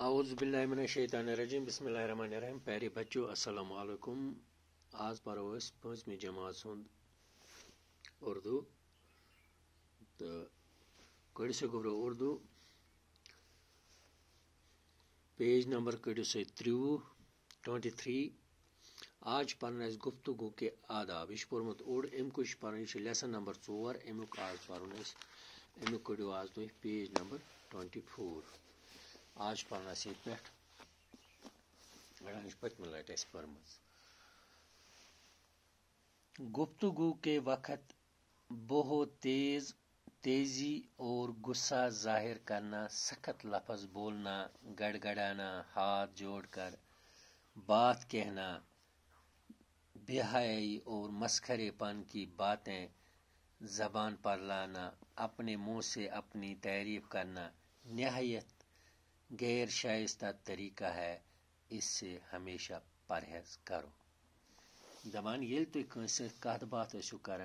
शैतान आउज़बिल्लिमिनशैतानरजीम बसमीम प्यारे बच्चों असलकुम आज पो पंचम जमात हूँ उर्दू तो कड़ सो गोबर उर्दू पेज नंबर कड़ो सो त्रुवु ट्वेंटी थ्री आज अस गुफ्तगु के आदाब यह पोर्मुत ओर अमुक पे लेसन नंबर ओर अमुक आज पो अमु कड़ो आज तुम पेज नंबर ट्वेंटी फोर آز چھُ پَرُن اَسہِ ییٚتہِ پٮ۪ٹھ لَگان یہِ چھُ پٔتمہِ لَٹہِ اَسہِ پٔرمٕژ گُفتگو کے وقت तेज तेजी और गुस्सा जाहिर करना सख्त लफ्ज बोलना गड़गड़ाना हाथ जोड़कर बात कहना बेहयाई और मस्खरेपन की बातें जबान पर लाना अपने मुंह से अपनी तारीफ करना नहायत गैर शाइस्ता तरीका है इससे हमेशा परहेज करो दपान तो ये तुम कंस कत बात ऐसो कर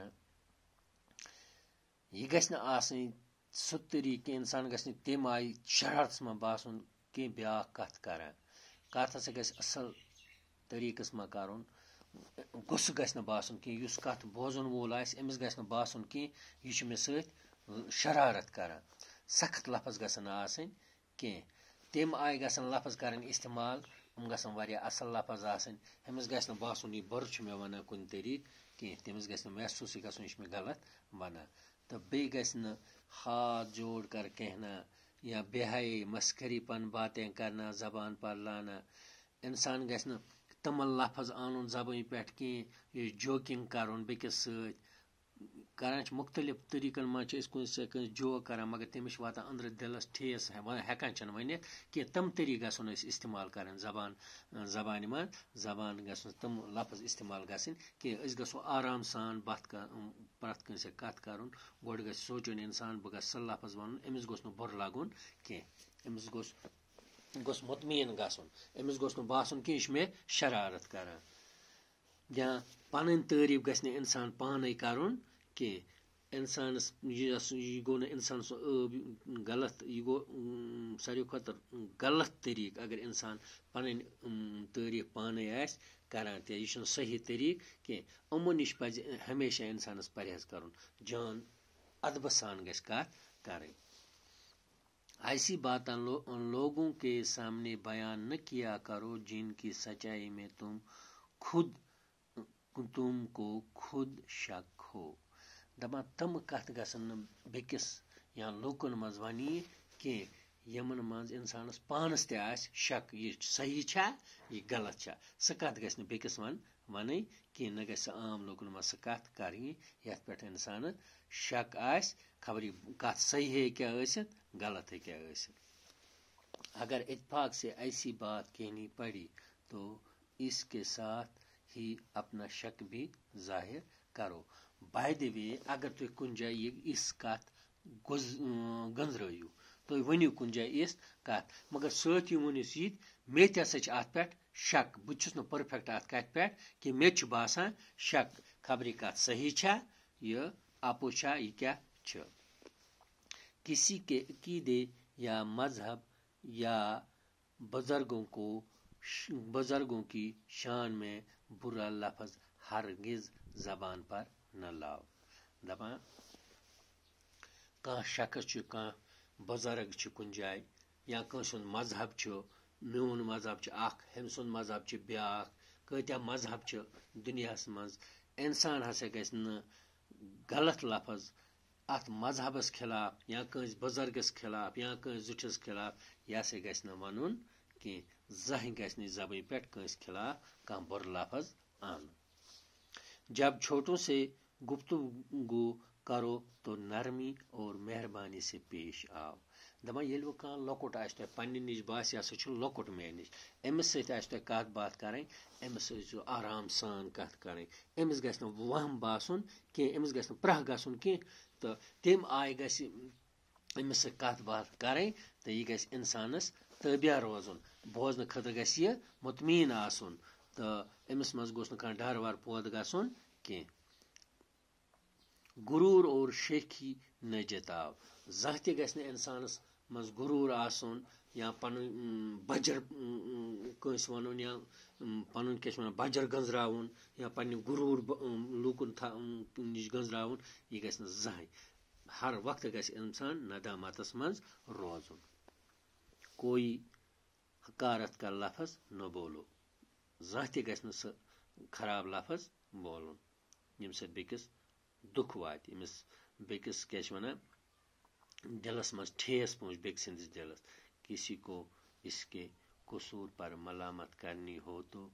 यह गई सह इंसान गि तम आई शरारत मा बस कह ब्या कत कर कत हा गि असल तरीकस मे कर गुस् ग बस कह कत बोजन वोल आमस गि बस कह यह मे सत शरारत कर सख्त लफज गसन कह تِم آیہِ گژھن لفظ کَرٕنۍ استعمال یِم گژھن واریاہ اَصٕل لفظ آسٕنۍ ہمس گژھِ نہٕ باسُن یہِ بُرٕ چھُ مےٚ وَنان کُنہِ طٔریٖقہٕ کینٛہہ تٔمِس گژھِ نہٕ محسوٗسٕے گژھُن یہِ چھُ مےٚ غلط وَنان تہٕ بیٚیہِ گژھِ نہٕ ہاتھ جوڑ کَر کر نہ یا بیٚہایے مَسکٔری پَن باتیں کَرنا زبان پَرلانا اِنسان گژھِ نہٕ تِمَن لفظ اَنُن زَبٲنۍ پٮ۪ٹھ کینٛہہ یُس جوکِنٛگ کَرُن بیٚکِس سۭتۍ کران چھِ مُختٔلِف طٔریٖقَن منٛز چھِ أسۍ کُنہِ سۭتۍ کٲنٛسہِ جوک کَران مگر تٔمِس چھِ واتان أنٛدرٕ دِلَس ٹھیس ہٮ۪کان چھِنہٕ ؤنِتھ کینٛہہ تِم طٔریٖقہٕ گژھن أسۍ استعمال کَرٕنۍ زبان زبانہِ منٛز زبان گژھن تِم لفظ استعمال گژھٕنۍ کینٛہہ أسۍ گژھو آرام سان بَتھ پرٛٮ۪تھ کٲنٛسہِ سۭتۍ کَتھ کَرُن گۄڈٕ گژھِ سونٛچُن اِنسان بہٕ گژھٕ سُہ لفظ وَنُن أمِس گوٚژھ نہٕ بُرٕ لَگُن کینٛہہ أمِس گوٚژھ گوٚژھ مُطمعیٖن گژھُن أمِس گوٚژھ نہٕ باسُن کینٛہہ یہِ چھُ مےٚ شرارت کَران یا پَنٕنۍ تعٲریٖف گژھِ نہٕ اِنسان پانَے کَرُن کینٛہہ اِنسانَس یۄس یہِ گوٚو نہٕ اِنسان سُہ غلط یہِ گوٚو ساروی کھۄتہٕ غلط طٔریٖقہٕ اگر اِنسان پَنٕنۍ تعٲریٖف پانَے آسہِ کَران تہِ یہِ چھُنہٕ صحیح طٔریٖقہٕ کینٛہہ یِمو نِش پَزِ ہمیشہ اِنسانَس پَرہیز کَرُن جان اَدبہٕ سان گژھِ کَتھ کَرٕنۍ ایسی बात لوگوں کے سامنے بیان نہ کیا کرو جن کی سچائی میں تم خود तुम को खुद शक हो दपा तम कत गेकिस या लूकन मज वन कह यमन मज इंसानस पानस तक ये सही छा यह गलत छा सह कत गेकिस वन वन कह न ग आम लूकन मज सह कर इंसान शक आबर खबर कत सही है क्या गलत है क्या अगर इतफाक से ऐसी बात कहनी पड़ी तो इसके साथ ही अपना शक भी जाहिर करो बाय द वे अगर तुम कुन जाए ये इस कत गंजरयू अं, तुम वनिव कुन जाए इस कत मगर सत वनस ये मे तसा अत पे शक बुस परफेक्ट अत कत पे कि मे बासान शक खबरी कत सही छा ये आपो छा यह क्या छ किसी के अकीदे या मजहब या बुजुर्गों को बुजुर्गों की शान में बुरा लफज हरगिज जबान पर न लाओ दपान कह शख्स कह बुजुर्ग कुन जाय या कंसुंद मजहब मोन मजहब अम सुंद मजहब ब्या कत्या मजहब दुनिया मज इंसान हसा ग गलत लफज अत मजहबस खिलाफ या कंस बुजुर्गस खिलाफ या कंस जुठस खिलाफ यह हसा ग वन کینٛہہ زٕہٕنۍ گژھِ نہٕ زبٲنۍ پٮ۪ٹھ کٲنٛسہِ خِلاف کانٛہہ بُرٕ لفظ اَنُن جب چھوٹوں سے گُفتگوٗ کرو تو نرمی اور مہربٲنی سے پیش آو دَپان ییٚلہِ وۄنۍ کانٛہہ لۄکُٹ آسہِ تۄہہِ پنٛنہِ نِش باسہِ ہَسا چھُ لۄکُٹ مےٚ نِش أمِس سۭتۍ آسہِ تۄہہِ کَتھ باتھ کَرٕنۍ أمِس سۭتۍ چھُ آرام سان کَتھ کَرٕنۍ أمِس گژھِ نہٕ وَہَم باسُن کینٛہہ أمِس گژھِ نہٕ پرٛہ گژھُن کینٛہہ تہٕ تمہِ آیہِ گژھِ أمِس سۭتۍ کَتھ باتھ کَرٕنۍ تہٕ یہِ گژھِ اِنسانَس تٲبیا روزُن بوزنہٕ خٲطرٕ گژھِ یہِ مُطمیٖن آسُن تہٕ أمِس منٛز گوٚژھ نہٕ کانٛہہ ڈر وَر پٲدٕ گژھُن کینٛہہ غروٗر اور شیخی نہ جِتاو زانٛہہ تہِ گژھِ نہٕ اِنسانَس منٛز غروٗر آسُن یا پَنُن بَجر کٲنٛسہِ وَنُن یا پَنُن کیٛاہ چھِ وَنان بَجر گٔنٛزراوُن یا پَنٕنہِ غروٗر لوٗکُن نِش گٔنٛزراوُن یہِ گژھِ نہٕ زانٛہہ ہر وقتہٕ گژھِ اِنسان ندامَتَس منٛز روزُن कोई हकारत का लफज न बोलो जह तह गु खराब लफज बोल ये सकिस दुख वात यमिस क्या वन दिलस मज ठेस पहुँच बेक दिलस किसी को इसके कसूर पर मलामत करनी हो तो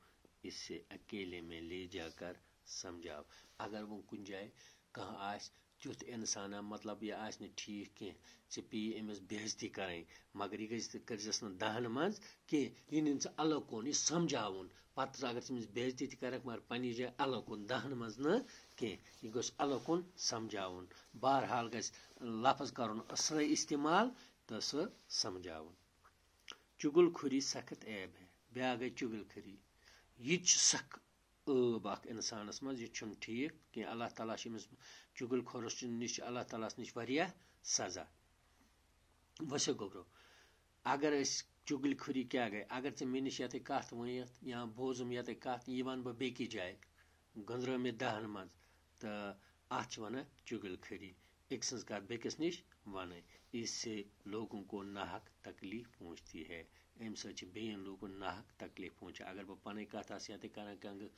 इसे अकेले में ले जाकर समझाओ अगर वो कुछ जाए कहाँ आस تیُتھ اِنسانا مطلب یہِ آسہِ نہٕ ٹھیٖک کینٛہہ ژےٚ پیٚیہِ أمِس بےعزتی کَرٕنۍ مگر یہِ گژھِ کٔرزٮ۪س نہٕ دَہَن منٛز کینٛہہ یہِ نِن ژٕ الگ کُن یہِ سَمجھاوُن پَتہٕ اگر ژٕ أمِس بےعزتی تہِ کَرَکھ مگر پنٛنہِ جایہِ الگ کُن دَہَن منٛز نہٕ کینٛہہ یہِ گوٚژھ الگ کُن سَمجھاوُن بہرحال گژھِ لفظ کَرُن اَصلَے استعمال تہٕ سُہ سَمجھاوُن چُگُل خوری سخت عیب ہے بیٛاکھ گٔے چُگل خوری یہِ تہِ چھُ سخت عٲب اکھ اِنسانَس منٛز یہِ چھُنہٕ ٹھیٖک کینٛہہ اللہ تعالیٰ چھِ أمِس چُگُل خورس نِش اللہ تعالیٰ ہَس نِش واریاہ سزا ؤسِو گوٚبرو اگر أسۍ چُگلہِ کھُری کیٛاہ گٔے اگر ژےٚ مےٚ نِش یَتٕے کَتھ ؤنِتھ یا بوزُم یَتٕے کَتھ یہِ وَنہٕ بہٕ بیٚکِس جایہِ گٔنٛزرٲومہِ دَہَن منٛز تہٕ اَتھ چھِ وَنان چُگلۍ کھٔری أکۍ سٕنٛز کَتھ بیٚکِس نِش وَنٕنۍ इससे लोगों को नाहक तकलीफ पहुंचती है एम सच बेन नाहक तकलीफ पहुंचा अगर बह पे कत कर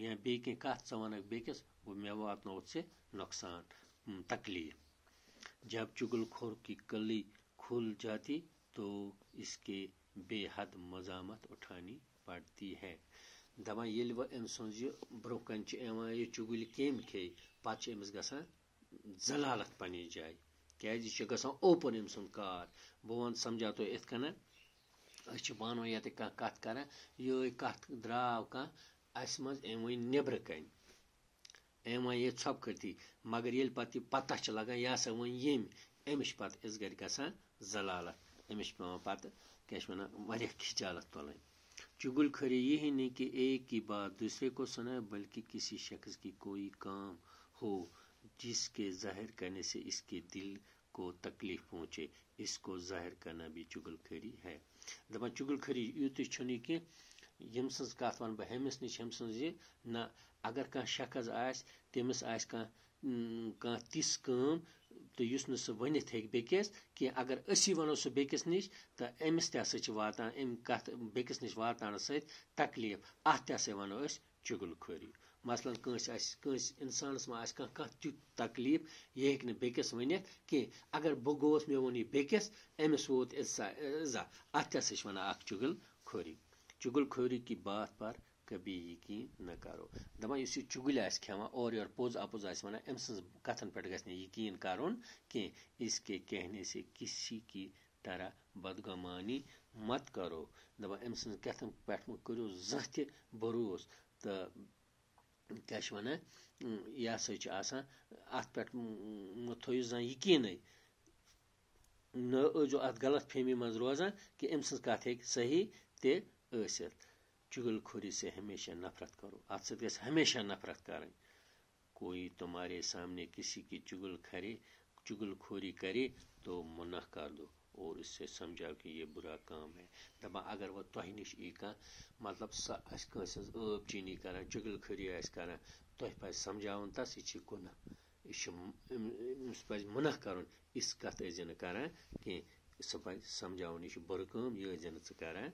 या बे कत स वन मे वातनो से नुकसान तकलीफ जब चुगलखोर की कली खुल जाती तो इसके बेहद मजामत उठानी पड़ती है दबा ये वो अम सज ब्रो ये चुगल कम खे पे अमिस ग जलालत पे जाए کیازِ یہِ چھُ گژھان اوپُن أمۍ سُنٛد کار بہٕ وَنہٕ سَمجھاو تُہۍ یِتھ کَنۍ أسۍ چھِ پانہٕ ؤنۍ ییٚتہِ کانٛہہ کَتھ کَران یِہوٚے کَتھ درٛاو کانٛہہ اَسہِ منٛز أمۍ وَنۍ نٮ۪برٕ کَنۍ أمۍ وَنۍ ییٚتہِ ژھۄپہٕ کٔرتھٕے مگر ییٚلہِ پَتہٕ یہِ پَتہ چھِ لَگان یہِ ہَسا وَنۍ ییٚمۍ أمِس چھِ پَتہٕ أسۍ گَرِ گژھان زَلالت أمِس چھِ پٮ۪وان پَتہٕ کیٛاہ چھِ وَنان واریاہ کھِچالَت تُلٕنۍ چُگُل خٔری یہی نہٕ کہِ ایک کی بات دوٗسرے کو سُنا بٔلکہِ کِسی شخص کی کوئی کام ہو जिसके जाहिर करने से इसके दिल को तकलीफ पहुंचे इसको जाहिर करना भी चुगलखरी है दपा चुगलखरी यूत कि यम सज कत वन बह हमिस नश हम सज न अगर कह शखस आमिस कह तिस कम तो युस न सह कि अगर असी वनो सह बेकिस नश तो अमिस त कत बेकिस नश वातान सत अत हसा वनो चुगलखोरी مثلاً کٲنٛسہِ آسہِ کٲنٛسہِ اِنسانَس ما آسہِ کانٛہہ کانٛہہ تیُتھ تکلیٖف یہِ ہیٚکہِ نہٕ بیٚکِس ؤنِتھ کینٛہہ اگر بہٕ گوٚوُس مےٚ ووٚن یہِ بیٚکِس أمِس ووت اِزا اِزا اَتھ تہِ ہَسا چھِ وَنان اَکھ چُگل خوری چُگل خوری کی باتھ پَر کبھی یہِ کِہیٖنۍ نہ کَرو دَپان یُس یہِ چُگلۍ آسہِ کھٮ۪وان اورٕ یورٕ پوٚز اَپُز آسہِ وَنان أمۍ سٕنٛز کَتھَن پٮ۪ٹھ گژھِ نہٕ یہِ کِہیٖنۍ کَرُن کینٛہہ اس کے کہنے سے کسی کی طرح بدگمانی مت کَرو دَپان أمۍ سٕنٛز کَتھَن پٮ۪ٹھ مہٕ کٔرِو زانٛہہ تہِ بروس تہٕ کیٛاہ چھِ وَنان یہِ ہسا چھُ آسان اَتھ پٮ۪ٹھ مہٕ تھٲیِو زانٛہہ یقیٖنٕے نہ ٲسۍزیو اَتھ غلط فہمی منٛز روزان کہِ أمۍ سٕنٛز کَتھ ہیٚکہِ صحیح تہِ ٲسِتھ چُغل خوری سے ہمیشہ نفرت کرو اَتھ سۭتۍ گژھِ ہمیشہ نفرت کَرٕنۍ کویی تمہارے سامنے کسی کی چُغل کھرے چُغل خوری کرے تو منع کر دو और इससे समझा कि ये बुरा काम है दपा अगर वो तह नश ई कह मतलब सह आब चीनी कर जुगल खरी आ तह पे समझा तस यह गुन यह पे मुनह कर इस कत ईजि ना कह सह पे समझा यह बुर कम यह ईजि ना